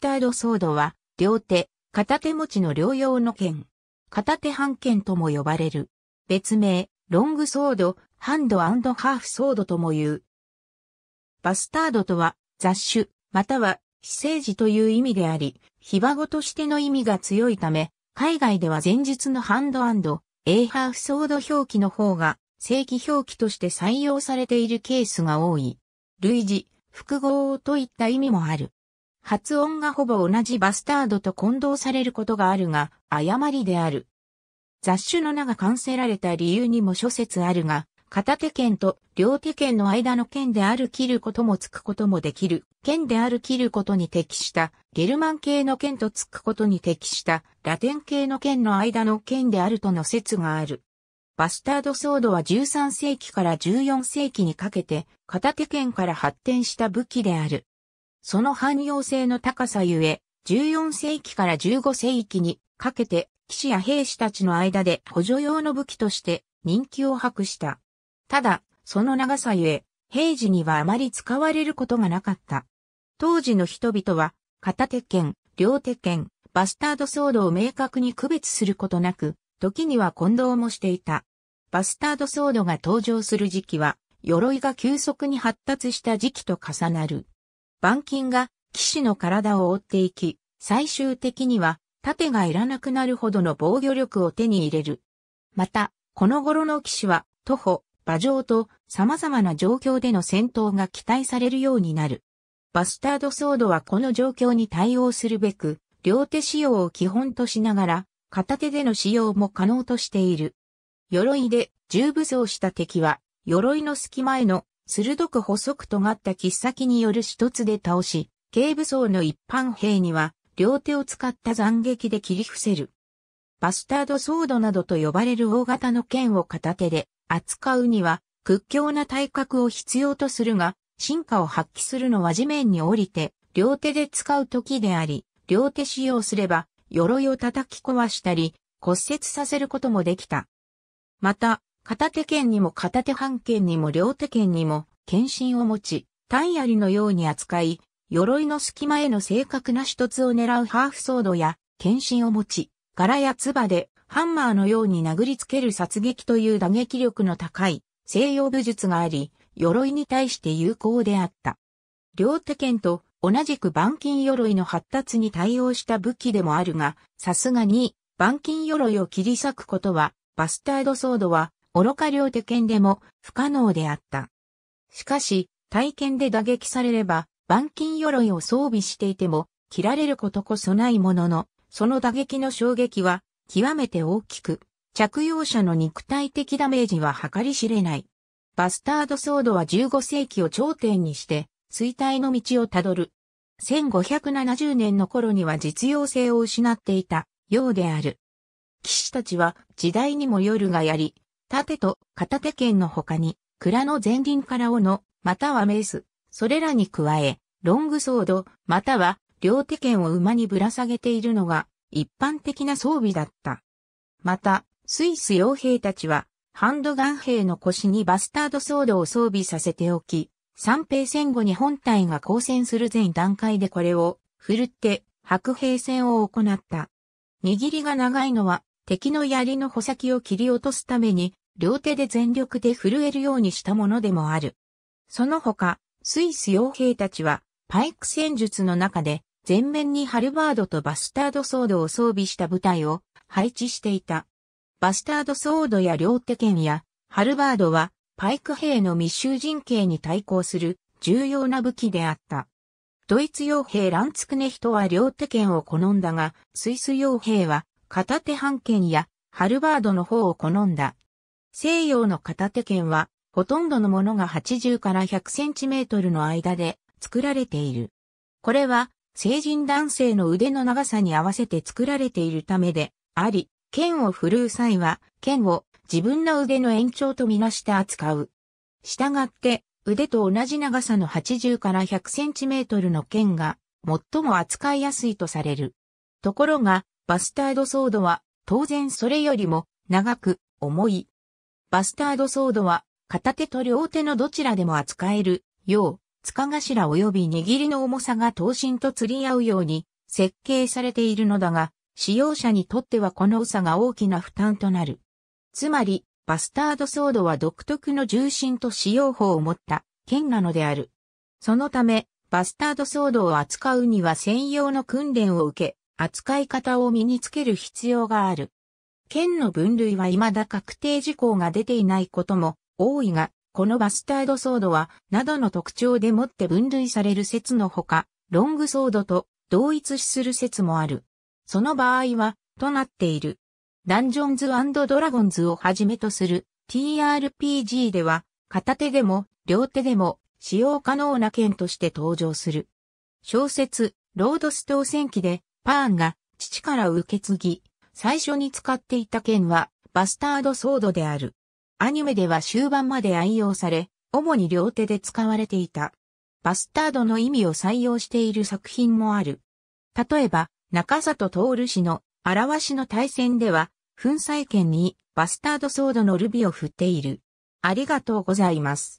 スタードソードは、両手、片手持ちの両用の剣。片手半剣とも呼ばれる。別名、ロングソード、ハンドハーフソードとも言う。バスタードとは、雑種、または、非生児という意味であり、ひばごとしての意味が強いため、海外では前述のハンドエーハーフソード表記の方が、正規表記として採用されているケースが多い。類似、複合といった意味もある。発音がほぼ同じバスタードと混同されることがあるが、誤りである。雑種の名が完成られた理由にも諸説あるが、片手剣と両手剣の間の剣である切ることもつくこともできる。剣である切ることに適した、ゲルマン系の剣とつくことに適した、ラテン系の剣の間の剣であるとの説がある。バスタードソードは13世紀から14世紀にかけて、片手剣から発展した武器である。その汎用性の高さゆえ、14世紀から15世紀にかけて騎士や兵士たちの間で補助用の武器として人気を博した。ただ、その長さゆえ、平時にはあまり使われることがなかった。当時の人々は、片手剣、両手剣、バスタードソードを明確に区別することなく、時には混同もしていた。バスタードソードが登場する時期は、鎧が急速に発達した時期と重なる。板金が騎士の体を覆っていき、最終的には盾がいらなくなるほどの防御力を手に入れる。また、この頃の騎士は徒歩、馬上と様々な状況での戦闘が期待されるようになる。バスタードソードはこの状況に対応するべく、両手使用を基本としながら、片手での使用も可能としている。鎧で重武装した敵は、鎧の隙間への鋭く細く尖った切っ先による一つで倒し、軽武装の一般兵には、両手を使った斬撃で切り伏せる。バスタードソードなどと呼ばれる大型の剣を片手で扱うには屈強な体格を必要とするが、進化を発揮するのは地面に降りて、両手で使う時であり、両手使用すれば、鎧を叩き壊したり、骨折させることもできた。また、片手剣にも片手半剣にも両手剣にも、剣心を持ち、単槍のように扱い、鎧の隙間への正確な一つを狙うハーフソードや、剣心を持ち、柄や唾で、ハンマーのように殴りつける殺撃という打撃力の高い西洋武術があり、鎧に対して有効であった。両手剣と同じく板金鎧の発達に対応した武器でもあるが、さすがに板金鎧を切り裂くことは、バスタードソードは愚か両手剣でも不可能であった。しかし、体験で打撃されれば、板金鎧を装備していても、切られることこそないものの、その打撃の衝撃は、極めて大きく、着用者の肉体的ダメージは計り知れない。バスタードソードは15世紀を頂点にして、衰退の道をたどる。1570年の頃には実用性を失っていたようである。騎士たちは時代にもよるがやり、盾と片手剣の他に、蔵の前輪から斧、またはメース、それらに加え、ロングソード、または両手剣を馬にぶら下げているのが一般的な装備だった。また、スイス傭兵たちは、ハンドガン兵の腰にバスタードソードを装備させておき、三兵戦後に本体が交戦する前段階でこれを、振るって、白兵戦を行った。握りが長いのは、敵の槍の穂先を切り落とすために、両手で全力で震えるようにしたものでもある。その他、スイス傭兵たちは、パイク戦術の中で、全面にハルバードとバスタードソードを装備した部隊を配置していた。バスタードソードや両手剣や、ハルバードは、パイク兵の密集陣形に対抗する重要な武器であった。ドイツ傭兵ランツクネヒトは両手剣を好んだが、スイス傭兵は片手半剣やハルバードの方を好んだ。西洋の片手剣は、ほとんどのものが80から100センチメートルの間で作られている。これは、成人男性の腕の長さに合わせて作られているためであり、剣を振るう際は、剣を自分の腕の延長とみなして扱う。したがって、腕と同じ長さの80から100センチメートルの剣が、最も扱いやすいとされる。ところが、バスタードソードは、当然それよりも、長く、重い。バスタードソードは、片手と両手のどちらでも扱える、よう、塚頭及び握りの重さが刀身と釣り合うように、設計されているのだが、使用者にとってはこの差が大きな負担となる。つまり、バスタードソードは独特の重心と使用法を持った剣なのである。そのため、バスタードソードを扱うには専用の訓練を受け、扱い方を身につける必要がある。剣の分類は未だ確定事項が出ていないことも多いが、このバスタードソードは、などの特徴でもって分類される説のほか、ロングソードと同一視する説もある。その場合は、となっている。ダンジョンズドラゴンズをはじめとする TRPG では、片手でも両手でも使用可能な剣として登場する。小説、ロードストー戦記でパーンが父から受け継ぎ、最初に使っていた剣はバスタードソードである。アニメでは終盤まで愛用され、主に両手で使われていた。バスタードの意味を採用している作品もある。例えば、中里徹氏の表しの対戦では、粉砕剣にバスタードソードのルビを振っている。ありがとうございます。